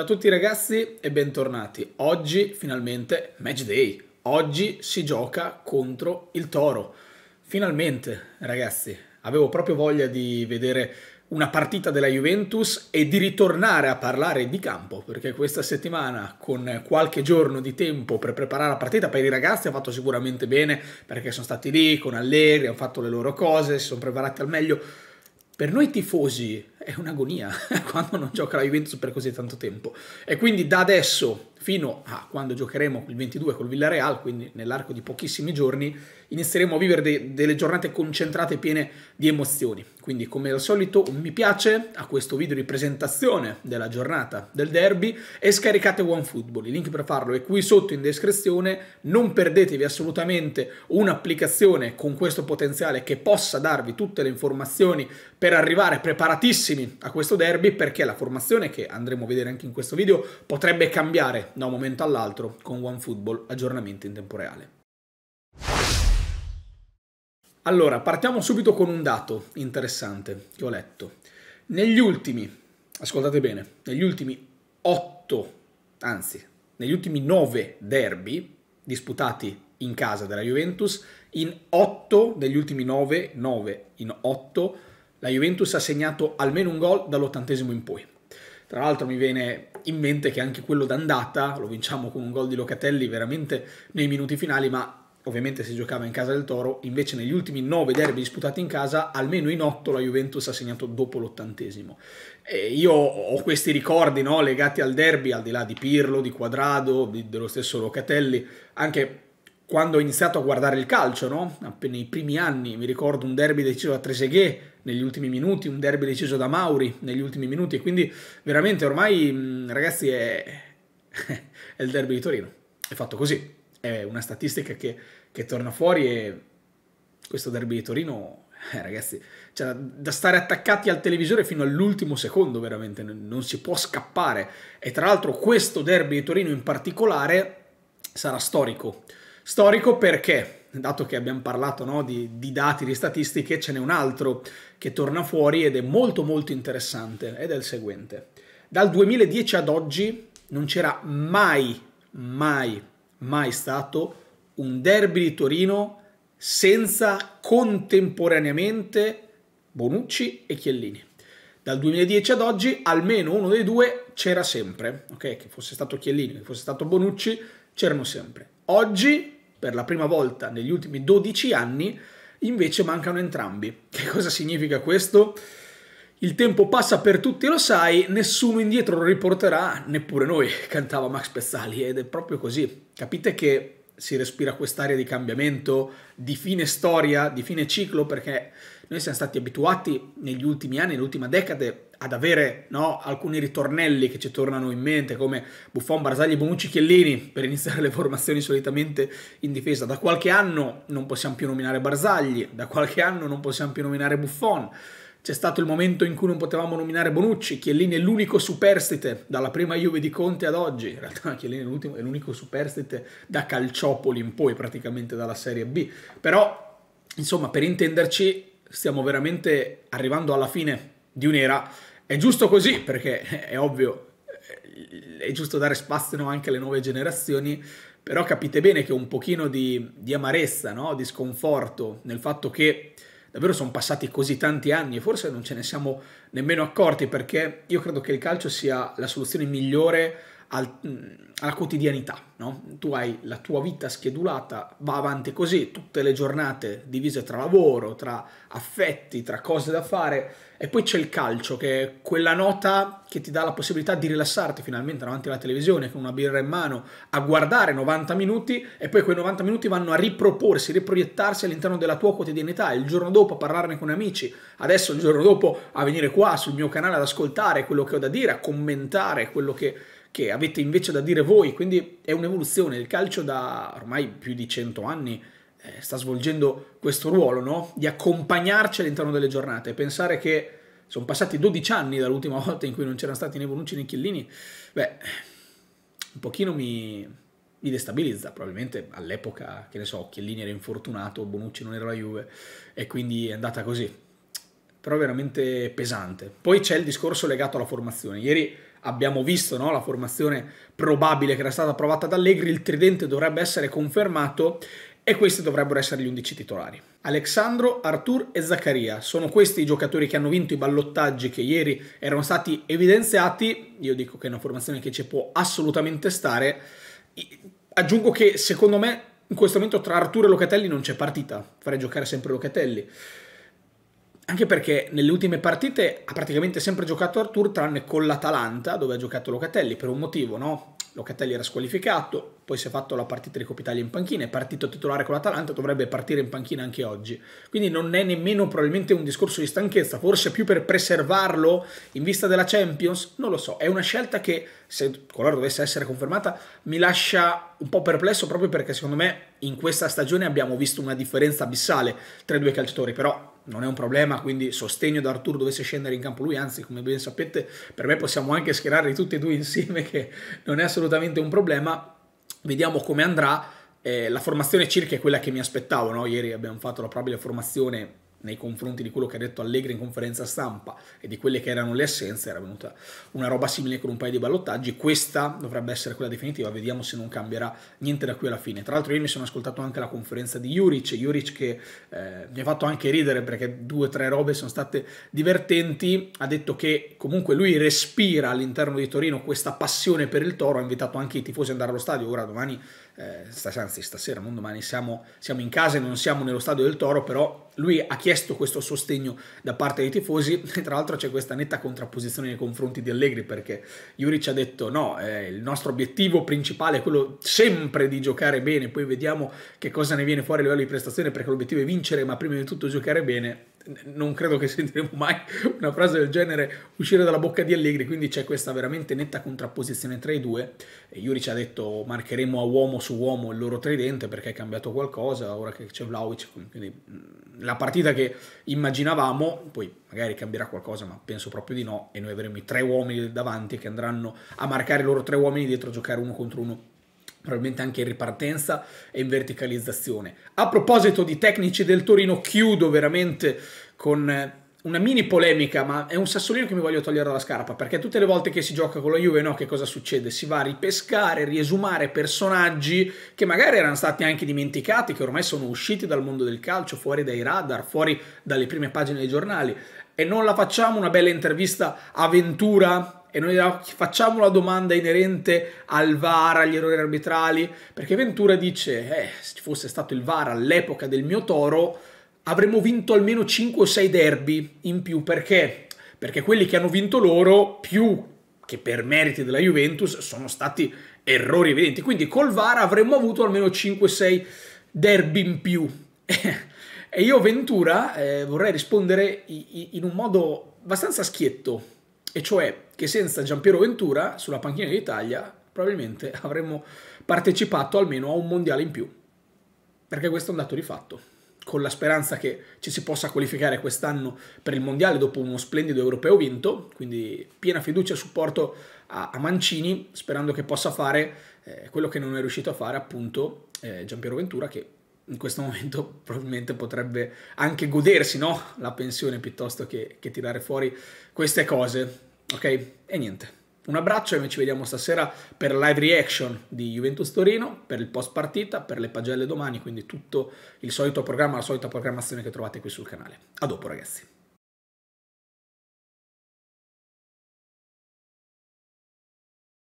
Ciao a tutti ragazzi e bentornati. Oggi finalmente match day. Oggi si gioca contro il Toro. Finalmente, ragazzi, avevo proprio voglia di vedere una partita della Juventus e di ritornare a parlare di campo, perché questa settimana con qualche giorno di tempo per preparare la partita per i ragazzi ha fatto sicuramente bene, perché sono stati lì con Allegri, hanno fatto le loro cose, si sono preparati al meglio. Per noi tifosi è un'agonia quando non gioca la Juventus per così tanto tempo. E quindi da adesso fino a quando giocheremo il 22 col Villarreal, quindi nell'arco di pochissimi giorni, inizieremo a vivere de delle giornate concentrate piene di emozioni. Quindi come al solito un mi piace a questo video di presentazione della giornata del derby e scaricate OneFootball, il link per farlo è qui sotto in descrizione, non perdetevi assolutamente un'applicazione con questo potenziale che possa darvi tutte le informazioni per arrivare preparatissimi a questo derby perché la formazione che andremo a vedere anche in questo video potrebbe cambiare da un momento all'altro con OneFootball aggiornamenti in tempo reale. Allora, partiamo subito con un dato interessante che ho letto. Negli ultimi, ascoltate bene, negli ultimi 8, anzi, negli ultimi 9 derby disputati in casa della Juventus, in 8 degli ultimi 9, 9 in 8, la Juventus ha segnato almeno un gol dall'ottantesimo in poi. Tra l'altro mi viene in mente che anche quello d'andata, lo vinciamo con un gol di Locatelli veramente nei minuti finali, ma ovviamente si giocava in casa del Toro, invece negli ultimi nove derby disputati in casa, almeno in otto la Juventus ha segnato dopo l'ottantesimo. E io ho questi ricordi no, legati al derby, al di là di Pirlo, di Quadrado, di, dello stesso Locatelli, anche quando ho iniziato a guardare il calcio, no? nei primi anni, mi ricordo un derby deciso da Trezeguet negli ultimi minuti, un derby deciso da Mauri negli ultimi minuti, e quindi veramente ormai, mm, ragazzi, è, è il derby di Torino, è fatto così, è una statistica che, che torna fuori e questo derby di Torino, eh, ragazzi, cioè, da stare attaccati al televisore fino all'ultimo secondo, veramente, non si può scappare, e tra l'altro questo derby di Torino in particolare sarà storico, Storico perché, dato che abbiamo parlato no, di, di dati, di statistiche, ce n'è un altro che torna fuori ed è molto molto interessante ed è il seguente. Dal 2010 ad oggi non c'era mai, mai, mai stato un derby di Torino senza contemporaneamente Bonucci e Chiellini. Dal 2010 ad oggi almeno uno dei due c'era sempre, ok? Che fosse stato Chiellini, che fosse stato Bonucci, c'erano sempre. Oggi per la prima volta negli ultimi 12 anni, invece mancano entrambi. Che cosa significa questo? Il tempo passa per tutti, lo sai, nessuno indietro lo riporterà, neppure noi, cantava Max Pezzali, ed è proprio così. Capite che si respira quest'aria di cambiamento, di fine storia, di fine ciclo, perché noi siamo stati abituati negli ultimi anni, nell'ultima decade, ad avere no, alcuni ritornelli che ci tornano in mente, come Buffon, Barzagli, Bonucci, Chiellini, per iniziare le formazioni solitamente in difesa. Da qualche anno non possiamo più nominare Barzagli, da qualche anno non possiamo più nominare Buffon, c'è stato il momento in cui non potevamo nominare Bonucci, Chiellini è l'unico superstite dalla prima Juve di Conte ad oggi, in realtà Chiellini è l'unico superstite da Calciopoli in poi, praticamente dalla Serie B, però insomma per intenderci stiamo veramente arrivando alla fine di un'era, è giusto così perché è ovvio, è giusto dare spazio anche alle nuove generazioni, però capite bene che un pochino di, di amarezza, no? di sconforto nel fatto che davvero sono passati così tanti anni e forse non ce ne siamo nemmeno accorti perché io credo che il calcio sia la soluzione migliore al, mm, alla quotidianità. No? Tu hai la tua vita schedulata, va avanti così, tutte le giornate divise tra lavoro, tra affetti, tra cose da fare e poi c'è il calcio che è quella nota che ti dà la possibilità di rilassarti finalmente davanti alla televisione con una birra in mano a guardare 90 minuti e poi quei 90 minuti vanno a riproporsi, riproiettarsi all'interno della tua quotidianità, il giorno dopo a parlarne con amici, adesso il giorno dopo a venire qua sul mio canale ad ascoltare quello che ho da dire, a commentare quello che che avete invece da dire voi, quindi è un'evoluzione, il calcio da ormai più di 100 anni eh, sta svolgendo questo ruolo, no? di accompagnarci all'interno delle giornate, pensare che sono passati 12 anni dall'ultima volta in cui non c'erano stati né Bonucci né Chiellini, beh, un pochino mi, mi destabilizza, probabilmente all'epoca, che ne so, Chiellini era infortunato, Bonucci non era la Juve e quindi è andata così, però è veramente pesante. Poi c'è il discorso legato alla formazione, ieri abbiamo visto no? la formazione probabile che era stata approvata da Allegri, il tridente dovrebbe essere confermato e questi dovrebbero essere gli 11 titolari. Alexandro, Artur e Zaccaria sono questi i giocatori che hanno vinto i ballottaggi che ieri erano stati evidenziati, io dico che è una formazione che ci può assolutamente stare, aggiungo che secondo me in questo momento tra Artur e Locatelli non c'è partita, farei giocare sempre Locatelli anche perché nelle ultime partite ha praticamente sempre giocato Artur, tranne con l'Atalanta, dove ha giocato Locatelli, per un motivo, no? Locatelli era squalificato, poi si è fatto la partita di Coppa Italia in panchina, è partito titolare con l'Atalanta, dovrebbe partire in panchina anche oggi. Quindi non è nemmeno probabilmente un discorso di stanchezza, forse più per preservarlo in vista della Champions, non lo so. È una scelta che, se qualora dovesse essere confermata, mi lascia un po' perplesso proprio perché secondo me in questa stagione abbiamo visto una differenza abissale tra i due calciatori, però non è un problema, quindi sostegno da Arturo dovesse scendere in campo lui, anzi come ben sapete per me possiamo anche schierarli tutti e due insieme che non è assolutamente un problema, vediamo come andrà, eh, la formazione circa è quella che mi aspettavo, no? ieri abbiamo fatto la probabile formazione nei confronti di quello che ha detto Allegri in conferenza stampa e di quelle che erano le assenze, era venuta una roba simile con un paio di ballottaggi. Questa dovrebbe essere quella definitiva, vediamo se non cambierà niente da qui alla fine. Tra l'altro, io mi sono ascoltato anche la conferenza di Juric, Juric che eh, mi ha fatto anche ridere perché due o tre robe sono state divertenti. Ha detto che comunque lui respira all'interno di Torino questa passione per il toro, ha invitato anche i tifosi ad andare allo stadio. Ora domani eh, anzi stasera, non domani, siamo, siamo, in casa e non siamo nello stadio del Toro, però lui ha chiesto questo sostegno da parte dei tifosi e tra l'altro c'è questa netta contrapposizione nei confronti di Allegri perché Juric ha detto no, eh, il nostro obiettivo principale è quello sempre di giocare bene, poi vediamo che cosa ne viene fuori a livello di prestazione perché l'obiettivo è vincere ma prima di tutto giocare bene non credo che sentiremo mai una frase del genere uscire dalla bocca di Allegri, quindi c'è questa veramente netta contrapposizione tra i due. E ci ha detto marcheremo a uomo su uomo il loro tridente perché è cambiato qualcosa, ora che c'è Vlaovic, quindi la partita che immaginavamo, poi magari cambierà qualcosa, ma penso proprio di no, e noi avremo i tre uomini davanti che andranno a marcare i loro tre uomini dietro a giocare uno contro uno probabilmente anche in ripartenza e in verticalizzazione. A proposito di tecnici del Torino, chiudo veramente con eh, una mini polemica, ma è un sassolino che mi voglio togliere dalla scarpa, perché tutte le volte che si gioca con la Juve, no, che cosa succede? Si va a ripescare, riesumare personaggi che magari erano stati anche dimenticati, che ormai sono usciti dal mondo del calcio, fuori dai radar, fuori dalle prime pagine dei giornali, e non la facciamo una bella intervista avventura e noi facciamo la domanda inerente al VAR, agli errori arbitrali, perché Ventura dice, eh, se ci fosse stato il VAR all'epoca del mio toro, avremmo vinto almeno 5 o 6 derby in più, perché? Perché quelli che hanno vinto loro, più che per meriti della Juventus, sono stati errori evidenti, quindi col VAR avremmo avuto almeno 5-6 derby in più. e io Ventura eh, vorrei rispondere in un modo abbastanza schietto, e cioè che senza Giampiero Ventura sulla panchina d'Italia probabilmente avremmo partecipato almeno a un mondiale in più, perché questo è un dato di fatto, con la speranza che ci si possa qualificare quest'anno per il mondiale dopo uno splendido europeo vinto, quindi piena fiducia e supporto a, Mancini, sperando che possa fare eh, quello che non è riuscito a fare appunto eh, Giampiero Ventura, che in questo momento probabilmente potrebbe anche godersi no? la pensione piuttosto che, che tirare fuori queste cose. Ok? E niente. Un abbraccio e noi ci vediamo stasera per live reaction di Juventus Torino, per il post partita, per le pagelle domani, quindi tutto il solito programma, la solita programmazione che trovate qui sul canale. A dopo ragazzi.